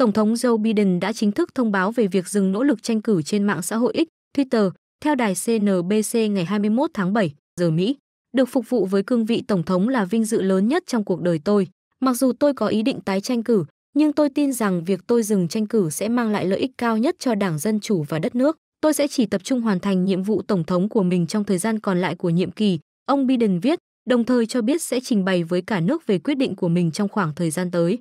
Tổng thống Joe Biden đã chính thức thông báo về việc dừng nỗ lực tranh cử trên mạng xã hội X, Twitter, theo đài CNBC ngày 21 tháng 7 giờ Mỹ. Được phục vụ với cương vị tổng thống là vinh dự lớn nhất trong cuộc đời tôi. Mặc dù tôi có ý định tái tranh cử, nhưng tôi tin rằng việc tôi dừng tranh cử sẽ mang lại lợi ích cao nhất cho Đảng Dân chủ và đất nước. Tôi sẽ chỉ tập trung hoàn thành nhiệm vụ tổng thống của mình trong thời gian còn lại của nhiệm kỳ, ông Biden viết, đồng thời cho biết sẽ trình bày với cả nước về quyết định của mình trong khoảng thời gian tới.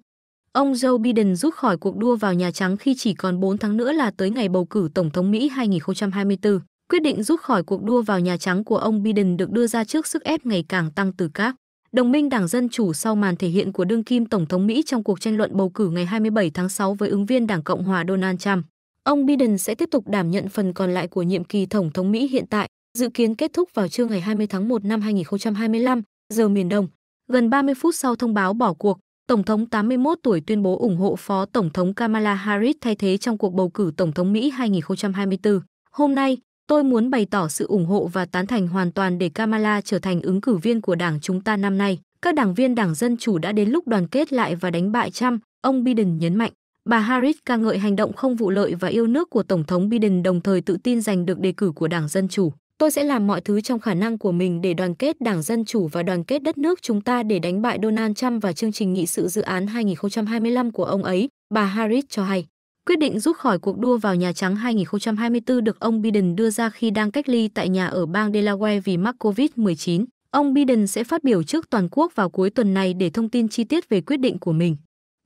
Ông Joe Biden rút khỏi cuộc đua vào Nhà Trắng khi chỉ còn 4 tháng nữa là tới ngày bầu cử Tổng thống Mỹ 2024. Quyết định rút khỏi cuộc đua vào Nhà Trắng của ông Biden được đưa ra trước sức ép ngày càng tăng từ các đồng minh Đảng Dân Chủ sau màn thể hiện của đương kim Tổng thống Mỹ trong cuộc tranh luận bầu cử ngày 27 tháng 6 với ứng viên Đảng Cộng hòa Donald Trump. Ông Biden sẽ tiếp tục đảm nhận phần còn lại của nhiệm kỳ Tổng thống Mỹ hiện tại, dự kiến kết thúc vào trưa ngày 20 tháng 1 năm 2025, giờ miền Đông, gần 30 phút sau thông báo bỏ cuộc. Tổng thống 81 tuổi tuyên bố ủng hộ Phó Tổng thống Kamala Harris thay thế trong cuộc bầu cử Tổng thống Mỹ 2024. Hôm nay, tôi muốn bày tỏ sự ủng hộ và tán thành hoàn toàn để Kamala trở thành ứng cử viên của đảng chúng ta năm nay. Các đảng viên đảng Dân Chủ đã đến lúc đoàn kết lại và đánh bại Trump, ông Biden nhấn mạnh. Bà Harris ca ngợi hành động không vụ lợi và yêu nước của Tổng thống Biden đồng thời tự tin giành được đề cử của đảng Dân Chủ. Tôi sẽ làm mọi thứ trong khả năng của mình để đoàn kết Đảng Dân Chủ và đoàn kết đất nước chúng ta để đánh bại Donald Trump và chương trình nghị sự dự án 2025 của ông ấy, bà Harris cho hay. Quyết định rút khỏi cuộc đua vào Nhà Trắng 2024 được ông Biden đưa ra khi đang cách ly tại nhà ở bang Delaware vì mắc COVID-19. Ông Biden sẽ phát biểu trước toàn quốc vào cuối tuần này để thông tin chi tiết về quyết định của mình.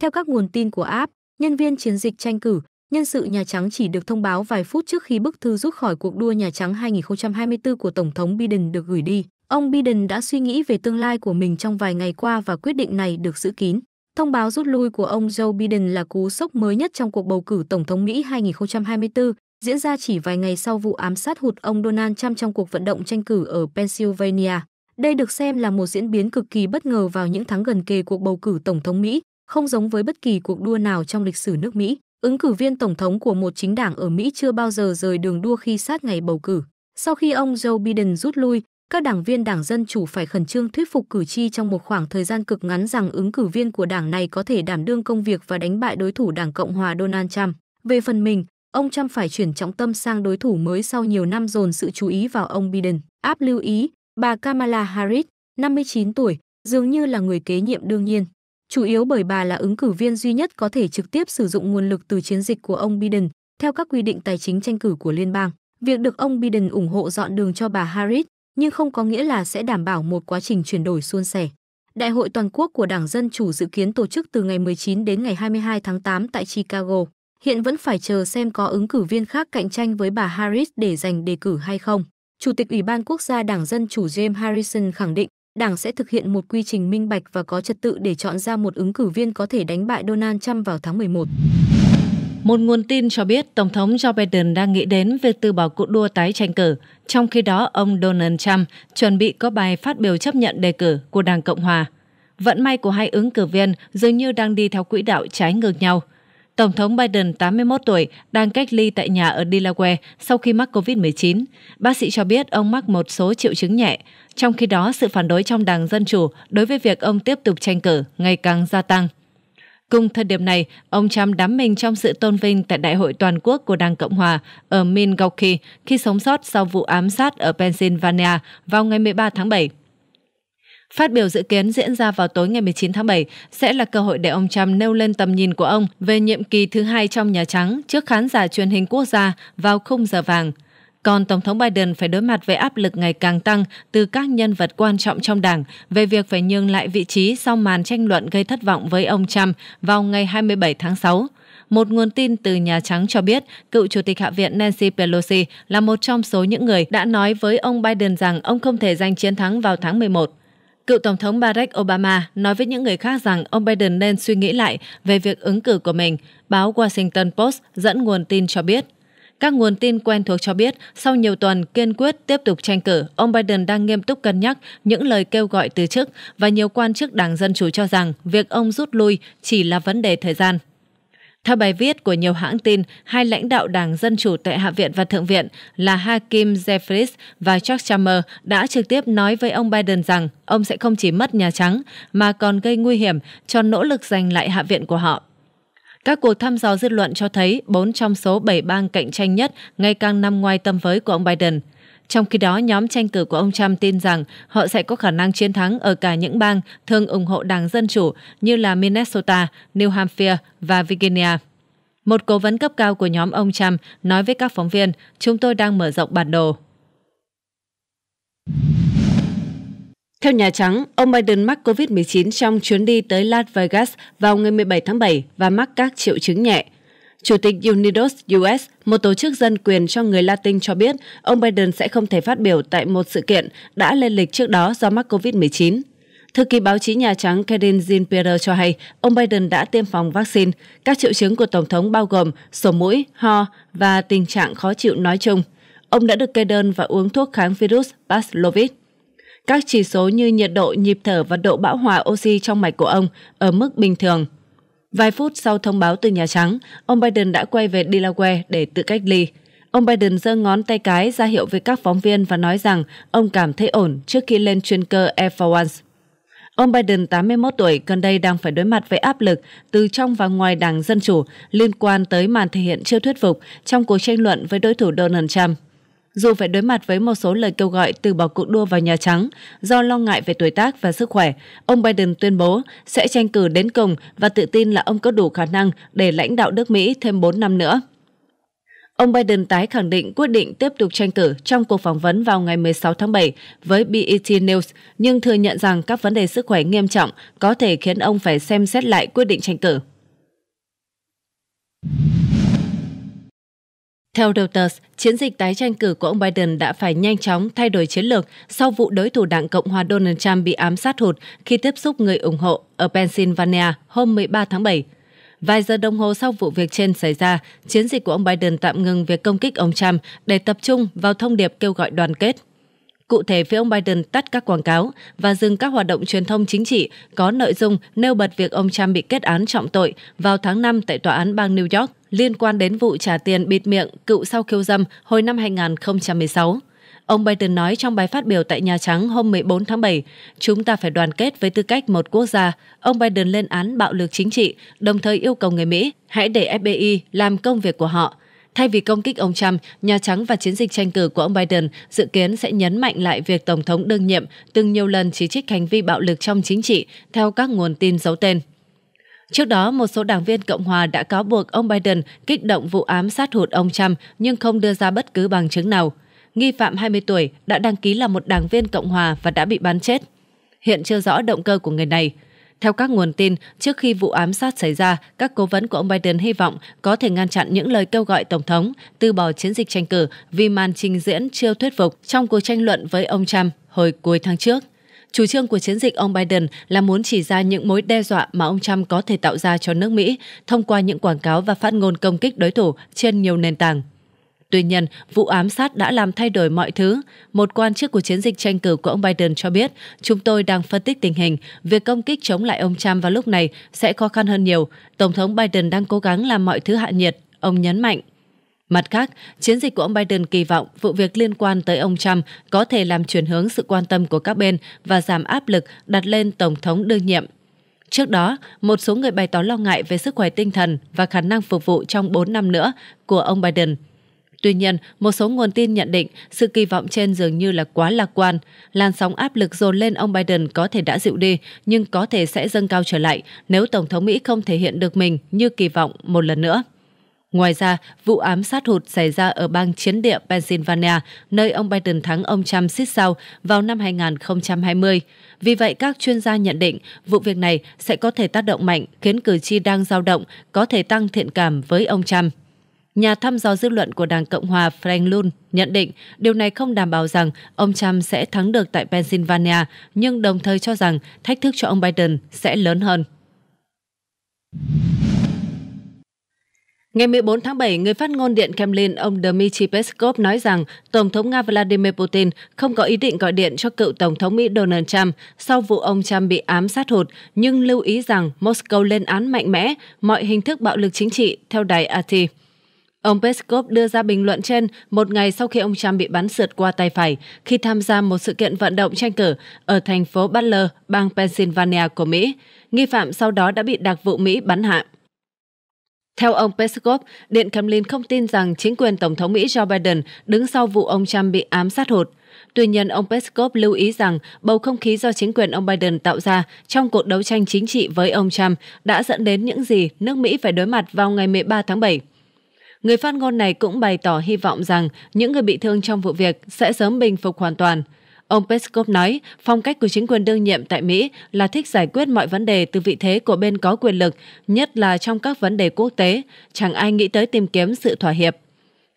Theo các nguồn tin của app, nhân viên chiến dịch tranh cử, Nhân sự Nhà Trắng chỉ được thông báo vài phút trước khi bức thư rút khỏi cuộc đua Nhà Trắng 2024 của Tổng thống Biden được gửi đi. Ông Biden đã suy nghĩ về tương lai của mình trong vài ngày qua và quyết định này được giữ kín. Thông báo rút lui của ông Joe Biden là cú sốc mới nhất trong cuộc bầu cử Tổng thống Mỹ 2024, diễn ra chỉ vài ngày sau vụ ám sát hụt ông Donald Trump trong cuộc vận động tranh cử ở Pennsylvania. Đây được xem là một diễn biến cực kỳ bất ngờ vào những tháng gần kề cuộc bầu cử Tổng thống Mỹ, không giống với bất kỳ cuộc đua nào trong lịch sử nước Mỹ ứng cử viên tổng thống của một chính đảng ở Mỹ chưa bao giờ rời đường đua khi sát ngày bầu cử. Sau khi ông Joe Biden rút lui, các đảng viên đảng Dân Chủ phải khẩn trương thuyết phục cử tri trong một khoảng thời gian cực ngắn rằng ứng cử viên của đảng này có thể đảm đương công việc và đánh bại đối thủ đảng Cộng hòa Donald Trump. Về phần mình, ông Trump phải chuyển trọng tâm sang đối thủ mới sau nhiều năm dồn sự chú ý vào ông Biden. Áp lưu ý, bà Kamala Harris, 59 tuổi, dường như là người kế nhiệm đương nhiên chủ yếu bởi bà là ứng cử viên duy nhất có thể trực tiếp sử dụng nguồn lực từ chiến dịch của ông Biden theo các quy định tài chính tranh cử của liên bang. Việc được ông Biden ủng hộ dọn đường cho bà Harris nhưng không có nghĩa là sẽ đảm bảo một quá trình chuyển đổi suôn sẻ. Đại hội toàn quốc của Đảng Dân Chủ dự kiến tổ chức từ ngày 19 đến ngày 22 tháng 8 tại Chicago. Hiện vẫn phải chờ xem có ứng cử viên khác cạnh tranh với bà Harris để giành đề cử hay không. Chủ tịch Ủy ban Quốc gia Đảng Dân Chủ James Harrison khẳng định Đảng sẽ thực hiện một quy trình minh bạch và có trật tự để chọn ra một ứng cử viên có thể đánh bại Donald Trump vào tháng 11. Một nguồn tin cho biết Tổng thống Joe Biden đang nghĩ đến việc từ bỏ cuộc đua tái tranh cử, trong khi đó ông Donald Trump chuẩn bị có bài phát biểu chấp nhận đề cử của Đảng Cộng Hòa. Vận may của hai ứng cử viên dường như đang đi theo quỹ đạo trái ngược nhau – Tổng thống Biden, 81 tuổi, đang cách ly tại nhà ở Delaware sau khi mắc COVID-19. Bác sĩ cho biết ông mắc một số triệu chứng nhẹ. Trong khi đó, sự phản đối trong Đảng Dân Chủ đối với việc ông tiếp tục tranh cử ngày càng gia tăng. Cùng thời điểm này, ông Trump đắm mình trong sự tôn vinh tại Đại hội Toàn quốc của Đảng Cộng Hòa ở Milwaukee khi sống sót sau vụ ám sát ở Pennsylvania vào ngày 13 tháng 7. Phát biểu dự kiến diễn ra vào tối ngày 19 tháng 7 sẽ là cơ hội để ông Trump nêu lên tầm nhìn của ông về nhiệm kỳ thứ hai trong Nhà Trắng trước khán giả truyền hình quốc gia vào khung giờ vàng. Còn Tổng thống Biden phải đối mặt với áp lực ngày càng tăng từ các nhân vật quan trọng trong đảng về việc phải nhường lại vị trí sau màn tranh luận gây thất vọng với ông Trump vào ngày 27 tháng 6. Một nguồn tin từ Nhà Trắng cho biết, cựu Chủ tịch Hạ viện Nancy Pelosi là một trong số những người đã nói với ông Biden rằng ông không thể giành chiến thắng vào tháng 11. Cựu Tổng thống Barack Obama nói với những người khác rằng ông Biden nên suy nghĩ lại về việc ứng cử của mình, báo Washington Post dẫn nguồn tin cho biết. Các nguồn tin quen thuộc cho biết, sau nhiều tuần kiên quyết tiếp tục tranh cử, ông Biden đang nghiêm túc cân nhắc những lời kêu gọi từ chức và nhiều quan chức Đảng Dân Chủ cho rằng việc ông rút lui chỉ là vấn đề thời gian. Theo bài viết của nhiều hãng tin, hai lãnh đạo Đảng Dân Chủ tại Hạ viện và Thượng viện là Hakim Jeffries và Chuck Schumer đã trực tiếp nói với ông Biden rằng ông sẽ không chỉ mất Nhà Trắng mà còn gây nguy hiểm cho nỗ lực giành lại Hạ viện của họ. Các cuộc thăm dò dư luận cho thấy 4 trong số 7 bang cạnh tranh nhất ngày càng nằm ngoài tầm với của ông Biden – trong khi đó, nhóm tranh cử của ông Trump tin rằng họ sẽ có khả năng chiến thắng ở cả những bang thường ủng hộ Đảng Dân Chủ như là Minnesota, New Hampshire và Virginia. Một cố vấn cấp cao của nhóm ông Trump nói với các phóng viên, chúng tôi đang mở rộng bản đồ. Theo Nhà Trắng, ông Biden mắc COVID-19 trong chuyến đi tới Las Vegas vào ngày 17 tháng 7 và mắc các triệu chứng nhẹ – Chủ tịch Unidos US, một tổ chức dân quyền cho người Latin cho biết ông Biden sẽ không thể phát biểu tại một sự kiện đã lên lịch trước đó do mắc COVID-19. Thư ký báo chí Nhà Trắng Karine Jean-Pierre cho hay ông Biden đã tiêm phòng vaccine. Các triệu chứng của Tổng thống bao gồm sổ mũi, ho và tình trạng khó chịu nói chung. Ông đã được kê đơn và uống thuốc kháng virus Paxlovid. Các chỉ số như nhiệt độ, nhịp thở và độ bão hòa oxy trong mạch của ông ở mức bình thường. Vài phút sau thông báo từ Nhà Trắng, ông Biden đã quay về Delaware để tự cách ly. Ông Biden giơ ngón tay cái ra hiệu với các phóng viên và nói rằng ông cảm thấy ổn trước khi lên chuyên cơ Air Force One. Ông Biden, 81 tuổi, gần đây đang phải đối mặt với áp lực từ trong và ngoài Đảng Dân Chủ liên quan tới màn thể hiện chưa thuyết phục trong cuộc tranh luận với đối thủ Donald Trump dù phải đối mặt với một số lời kêu gọi từ bỏ cuộc đua vào Nhà Trắng do lo ngại về tuổi tác và sức khỏe, ông Biden tuyên bố sẽ tranh cử đến cùng và tự tin là ông có đủ khả năng để lãnh đạo nước Mỹ thêm 4 năm nữa. Ông Biden tái khẳng định quyết định tiếp tục tranh cử trong cuộc phỏng vấn vào ngày 16 tháng 7 với BET News, nhưng thừa nhận rằng các vấn đề sức khỏe nghiêm trọng có thể khiến ông phải xem xét lại quyết định tranh cử. Theo Reuters, chiến dịch tái tranh cử của ông Biden đã phải nhanh chóng thay đổi chiến lược sau vụ đối thủ đảng Cộng hòa Donald Trump bị ám sát hụt khi tiếp xúc người ủng hộ ở Pennsylvania hôm 13 tháng 7. Vài giờ đồng hồ sau vụ việc trên xảy ra, chiến dịch của ông Biden tạm ngừng việc công kích ông Trump để tập trung vào thông điệp kêu gọi đoàn kết. Cụ thể, phía ông Biden tắt các quảng cáo và dừng các hoạt động truyền thông chính trị có nội dung nêu bật việc ông Trump bị kết án trọng tội vào tháng 5 tại tòa án bang New York liên quan đến vụ trả tiền bịt miệng cựu sau khiêu dâm hồi năm 2016. Ông Biden nói trong bài phát biểu tại Nhà Trắng hôm 14 tháng 7, chúng ta phải đoàn kết với tư cách một quốc gia. Ông Biden lên án bạo lực chính trị, đồng thời yêu cầu người Mỹ hãy để FBI làm công việc của họ. Thay vì công kích ông Trump, Nhà Trắng và chiến dịch tranh cử của ông Biden dự kiến sẽ nhấn mạnh lại việc Tổng thống đương nhiệm từng nhiều lần chỉ trích hành vi bạo lực trong chính trị theo các nguồn tin giấu tên. Trước đó, một số đảng viên Cộng hòa đã cáo buộc ông Biden kích động vụ ám sát hụt ông Trump nhưng không đưa ra bất cứ bằng chứng nào. Nghi phạm 20 tuổi đã đăng ký là một đảng viên Cộng hòa và đã bị bắn chết. Hiện chưa rõ động cơ của người này. Theo các nguồn tin, trước khi vụ ám sát xảy ra, các cố vấn của ông Biden hy vọng có thể ngăn chặn những lời kêu gọi Tổng thống từ bỏ chiến dịch tranh cử vì màn trình diễn chưa thuyết phục trong cuộc tranh luận với ông Trump hồi cuối tháng trước. Chủ trương của chiến dịch ông Biden là muốn chỉ ra những mối đe dọa mà ông Trump có thể tạo ra cho nước Mỹ thông qua những quảng cáo và phát ngôn công kích đối thủ trên nhiều nền tảng. Tuy nhiên, vụ ám sát đã làm thay đổi mọi thứ. Một quan chức của chiến dịch tranh cử của ông Biden cho biết, chúng tôi đang phân tích tình hình. Việc công kích chống lại ông Trump vào lúc này sẽ khó khăn hơn nhiều. Tổng thống Biden đang cố gắng làm mọi thứ hạ nhiệt, ông nhấn mạnh. Mặt khác, chiến dịch của ông Biden kỳ vọng vụ việc liên quan tới ông Trump có thể làm chuyển hướng sự quan tâm của các bên và giảm áp lực đặt lên Tổng thống đương nhiệm. Trước đó, một số người bày tỏ lo ngại về sức khỏe tinh thần và khả năng phục vụ trong 4 năm nữa của ông Biden. Tuy nhiên, một số nguồn tin nhận định sự kỳ vọng trên dường như là quá lạc quan. Làn sóng áp lực dồn lên ông Biden có thể đã dịu đi, nhưng có thể sẽ dâng cao trở lại nếu Tổng thống Mỹ không thể hiện được mình như kỳ vọng một lần nữa. Ngoài ra, vụ ám sát hụt xảy ra ở bang chiến địa Pennsylvania, nơi ông Biden thắng ông Trump xích sao vào năm 2020. Vì vậy, các chuyên gia nhận định vụ việc này sẽ có thể tác động mạnh khiến cử tri đang dao động, có thể tăng thiện cảm với ông Trump. Nhà thăm dò dư luận của Đảng Cộng hòa Frank Lund nhận định điều này không đảm bảo rằng ông Trump sẽ thắng được tại Pennsylvania, nhưng đồng thời cho rằng thách thức cho ông Biden sẽ lớn hơn. Ngày 14 tháng 7, người phát ngôn Điện Kremlin ông Dmitry Peskov nói rằng Tổng thống Nga Vladimir Putin không có ý định gọi điện cho cựu Tổng thống Mỹ Donald Trump sau vụ ông Trump bị ám sát hụt, nhưng lưu ý rằng Moscow lên án mạnh mẽ mọi hình thức bạo lực chính trị, theo đài AT. Ông Peskov đưa ra bình luận trên một ngày sau khi ông Trump bị bắn sượt qua tay phải khi tham gia một sự kiện vận động tranh cử ở thành phố Butler, bang Pennsylvania của Mỹ. Nghi phạm sau đó đã bị đặc vụ Mỹ bắn hạ. Theo ông Peskov, Điện Kremlin không tin rằng chính quyền Tổng thống Mỹ Joe Biden đứng sau vụ ông Trump bị ám sát hụt. Tuy nhiên, ông Peskov lưu ý rằng bầu không khí do chính quyền ông Biden tạo ra trong cuộc đấu tranh chính trị với ông Trump đã dẫn đến những gì nước Mỹ phải đối mặt vào ngày 13 tháng 7. Người phát ngôn này cũng bày tỏ hy vọng rằng những người bị thương trong vụ việc sẽ sớm bình phục hoàn toàn – Ông Peskov nói, phong cách của chính quyền đương nhiệm tại Mỹ là thích giải quyết mọi vấn đề từ vị thế của bên có quyền lực, nhất là trong các vấn đề quốc tế, chẳng ai nghĩ tới tìm kiếm sự thỏa hiệp.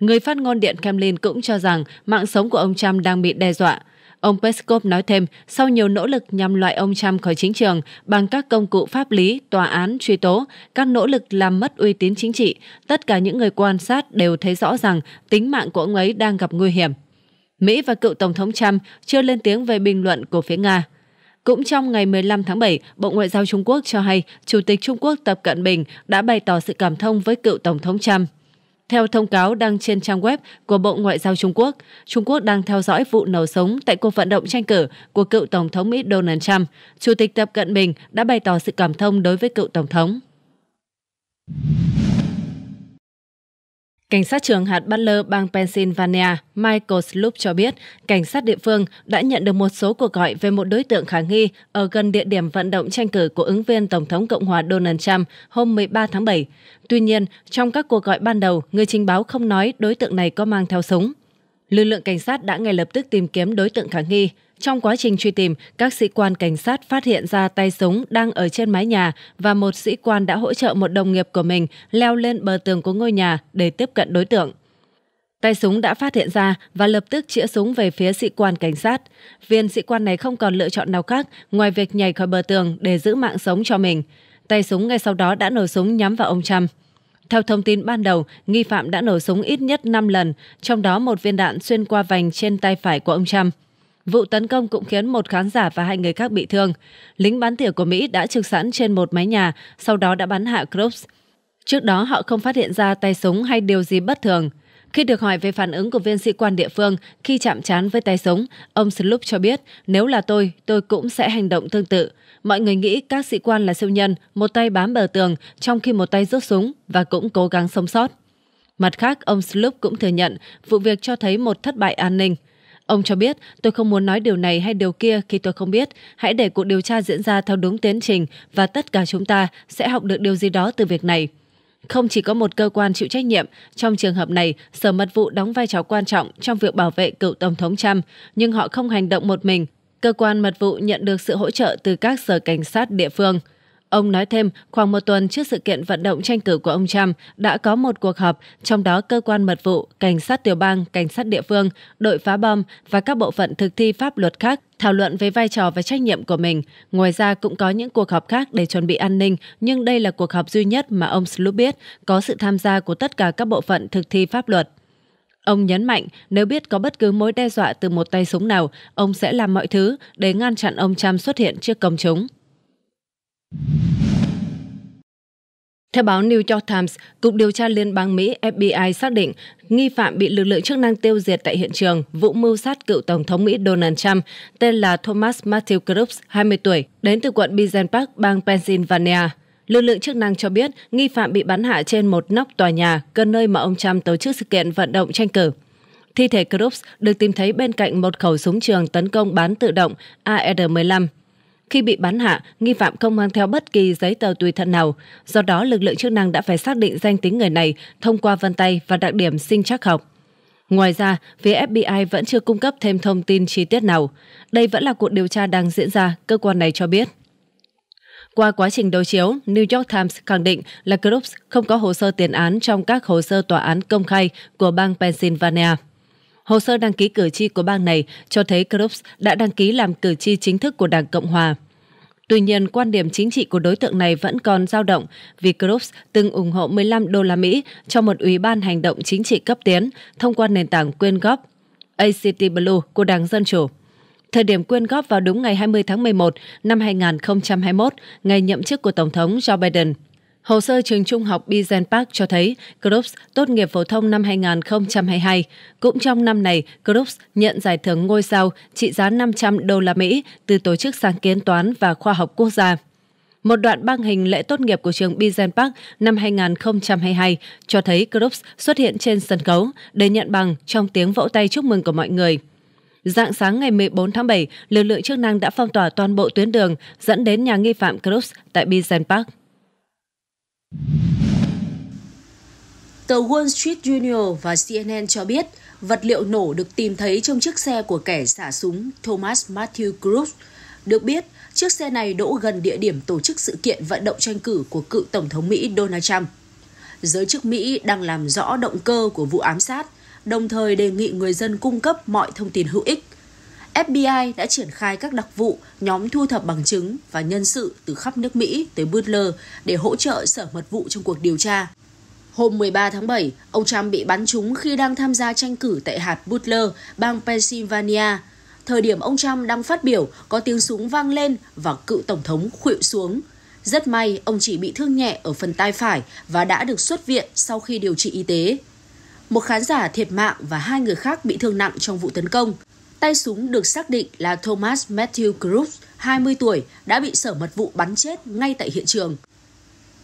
Người phát ngôn Điện Kremlin cũng cho rằng mạng sống của ông Trump đang bị đe dọa. Ông Peskov nói thêm, sau nhiều nỗ lực nhằm loại ông Trump khỏi chính trường bằng các công cụ pháp lý, tòa án, truy tố, các nỗ lực làm mất uy tín chính trị, tất cả những người quan sát đều thấy rõ rằng tính mạng của ông ấy đang gặp nguy hiểm. Mỹ và cựu Tổng thống Trump chưa lên tiếng về bình luận của phía Nga. Cũng trong ngày 15 tháng 7, Bộ Ngoại giao Trung Quốc cho hay Chủ tịch Trung Quốc Tập Cận Bình đã bày tỏ sự cảm thông với cựu Tổng thống Trump. Theo thông cáo đăng trên trang web của Bộ Ngoại giao Trung Quốc, Trung Quốc đang theo dõi vụ nổ súng tại cuộc vận động tranh cử của cựu Tổng thống Mỹ Donald Trump. Chủ tịch Tập Cận Bình đã bày tỏ sự cảm thông đối với cựu Tổng thống. Cảnh sát trưởng hạt Butler bang Pennsylvania Michael Sloop cho biết cảnh sát địa phương đã nhận được một số cuộc gọi về một đối tượng khả nghi ở gần địa điểm vận động tranh cử của ứng viên Tổng thống Cộng hòa Donald Trump hôm 13 tháng 7. Tuy nhiên, trong các cuộc gọi ban đầu, người trình báo không nói đối tượng này có mang theo súng. Lực lượng cảnh sát đã ngay lập tức tìm kiếm đối tượng khả nghi. Trong quá trình truy tìm, các sĩ quan cảnh sát phát hiện ra tay súng đang ở trên mái nhà và một sĩ quan đã hỗ trợ một đồng nghiệp của mình leo lên bờ tường của ngôi nhà để tiếp cận đối tượng. Tay súng đã phát hiện ra và lập tức chĩa súng về phía sĩ quan cảnh sát. Viên sĩ quan này không còn lựa chọn nào khác ngoài việc nhảy khỏi bờ tường để giữ mạng sống cho mình. Tay súng ngay sau đó đã nổ súng nhắm vào ông Trump. Theo thông tin ban đầu, nghi phạm đã nổ súng ít nhất 5 lần, trong đó một viên đạn xuyên qua vành trên tay phải của ông Trump. Vụ tấn công cũng khiến một khán giả và hai người khác bị thương. Lính bắn tỉa của Mỹ đã trực sẵn trên một mái nhà, sau đó đã bắn hạ Krups. Trước đó họ không phát hiện ra tay súng hay điều gì bất thường. Khi được hỏi về phản ứng của viên sĩ quan địa phương khi chạm trán với tay súng, ông Sloop cho biết nếu là tôi, tôi cũng sẽ hành động tương tự. Mọi người nghĩ các sĩ quan là siêu nhân, một tay bám bờ tường trong khi một tay rút súng và cũng cố gắng sống sót. Mặt khác, ông Sloop cũng thừa nhận vụ việc cho thấy một thất bại an ninh. Ông cho biết, tôi không muốn nói điều này hay điều kia khi tôi không biết. Hãy để cuộc điều tra diễn ra theo đúng tiến trình và tất cả chúng ta sẽ học được điều gì đó từ việc này. Không chỉ có một cơ quan chịu trách nhiệm, trong trường hợp này, Sở Mật vụ đóng vai trò quan trọng trong việc bảo vệ cựu Tổng thống Trump, nhưng họ không hành động một mình. Cơ quan mật vụ nhận được sự hỗ trợ từ các sở cảnh sát địa phương – Ông nói thêm, khoảng một tuần trước sự kiện vận động tranh cử của ông Trump đã có một cuộc họp, trong đó cơ quan mật vụ, cảnh sát tiểu bang, cảnh sát địa phương, đội phá bom và các bộ phận thực thi pháp luật khác thảo luận về vai trò và trách nhiệm của mình. Ngoài ra cũng có những cuộc họp khác để chuẩn bị an ninh, nhưng đây là cuộc họp duy nhất mà ông Sloop biết có sự tham gia của tất cả các bộ phận thực thi pháp luật. Ông nhấn mạnh nếu biết có bất cứ mối đe dọa từ một tay súng nào, ông sẽ làm mọi thứ để ngăn chặn ông Trump xuất hiện trước công chúng. Theo báo New York Times, Cục Điều tra Liên bang Mỹ FBI xác định nghi phạm bị lực lượng chức năng tiêu diệt tại hiện trường vụ mưu sát cựu Tổng thống Mỹ Donald Trump tên là Thomas Matthew Crooks, 20 tuổi, đến từ quận Bizen Park, bang Pennsylvania. Lực lượng chức năng cho biết nghi phạm bị bắn hạ trên một nóc tòa nhà gần nơi mà ông Trump tổ chức sự kiện vận động tranh cử. Thi thể Crooks được tìm thấy bên cạnh một khẩu súng trường tấn công bán tự động AR-15. Khi bị bắn hạ, nghi phạm không mang theo bất kỳ giấy tờ tùy thân nào. Do đó, lực lượng chức năng đã phải xác định danh tính người này thông qua vân tay và đặc điểm sinh chắc học. Ngoài ra, phía FBI vẫn chưa cung cấp thêm thông tin chi tiết nào. Đây vẫn là cuộc điều tra đang diễn ra, cơ quan này cho biết. Qua quá trình đối chiếu, New York Times khẳng định là Crooks không có hồ sơ tiền án trong các hồ sơ tòa án công khai của bang Pennsylvania. Hồ sơ đăng ký cử tri của bang này cho thấy Krups đã đăng ký làm cử tri chính thức của Đảng Cộng Hòa. Tuy nhiên, quan điểm chính trị của đối tượng này vẫn còn dao động vì Krups từng ủng hộ 15 đô la Mỹ cho một ủy ban hành động chính trị cấp tiến thông qua nền tảng quyên góp ACT Blue của Đảng Dân Chủ. Thời điểm quyên góp vào đúng ngày 20 tháng 11 năm 2021, ngày nhậm chức của Tổng thống Joe Biden – Hồ sơ trường trung học Bizen Park cho thấy Krups tốt nghiệp phổ thông năm 2022. Cũng trong năm này, Krups nhận giải thưởng ngôi sao trị giá 500 đô la Mỹ từ Tổ chức Sáng kiến Toán và Khoa học Quốc gia. Một đoạn băng hình lễ tốt nghiệp của trường Bizen Park năm 2022 cho thấy Krups xuất hiện trên sân khấu để nhận bằng trong tiếng vỗ tay chúc mừng của mọi người. Dạng sáng ngày 14 tháng 7, lực lượng chức năng đã phong tỏa toàn bộ tuyến đường dẫn đến nhà nghi phạm Krups tại Bizen Park. Tờ Wall Street Journal và CNN cho biết vật liệu nổ được tìm thấy trong chiếc xe của kẻ xả súng Thomas Matthew Cruz. Được biết, chiếc xe này đỗ gần địa điểm tổ chức sự kiện vận động tranh cử của cựu Tổng thống Mỹ Donald Trump. Giới chức Mỹ đang làm rõ động cơ của vụ ám sát, đồng thời đề nghị người dân cung cấp mọi thông tin hữu ích – FBI đã triển khai các đặc vụ, nhóm thu thập bằng chứng và nhân sự từ khắp nước Mỹ tới Butler để hỗ trợ sở mật vụ trong cuộc điều tra. Hôm 13 tháng 7, ông Trump bị bắn trúng khi đang tham gia tranh cử tại hạt Butler, bang Pennsylvania. Thời điểm ông Trump đang phát biểu, có tiếng súng vang lên và cựu tổng thống khuỵu xuống. Rất may, ông chỉ bị thương nhẹ ở phần tai phải và đã được xuất viện sau khi điều trị y tế. Một khán giả thiệt mạng và hai người khác bị thương nặng trong vụ tấn công. Tay súng được xác định là Thomas Matthew Cruz, 20 tuổi, đã bị sở mật vụ bắn chết ngay tại hiện trường.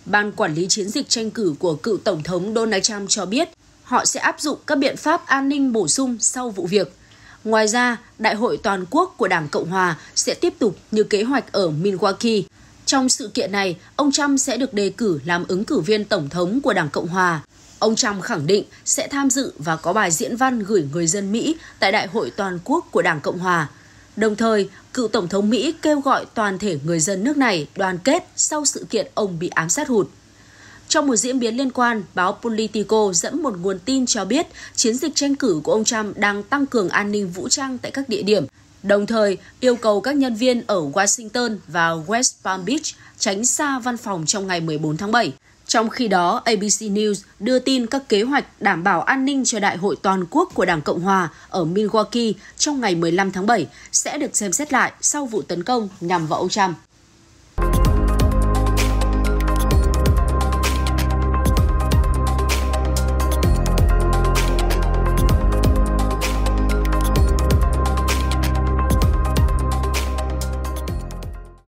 Ban quản lý chiến dịch tranh cử của cựu Tổng thống Donald Trump cho biết họ sẽ áp dụng các biện pháp an ninh bổ sung sau vụ việc. Ngoài ra, Đại hội Toàn quốc của Đảng Cộng Hòa sẽ tiếp tục như kế hoạch ở Milwaukee. Trong sự kiện này, ông Trump sẽ được đề cử làm ứng cử viên Tổng thống của Đảng Cộng Hòa Ông Trump khẳng định sẽ tham dự và có bài diễn văn gửi người dân Mỹ tại Đại hội Toàn quốc của Đảng Cộng Hòa. Đồng thời, cựu Tổng thống Mỹ kêu gọi toàn thể người dân nước này đoàn kết sau sự kiện ông bị ám sát hụt. Trong một diễn biến liên quan, báo Politico dẫn một nguồn tin cho biết chiến dịch tranh cử của ông Trump đang tăng cường an ninh vũ trang tại các địa điểm, đồng thời yêu cầu các nhân viên ở Washington và West Palm Beach tránh xa văn phòng trong ngày 14 tháng 7. Trong khi đó, ABC News đưa tin các kế hoạch đảm bảo an ninh cho Đại hội toàn quốc của Đảng Cộng Hòa ở Milwaukee trong ngày 15 tháng 7 sẽ được xem xét lại sau vụ tấn công nhằm vào ông Trump.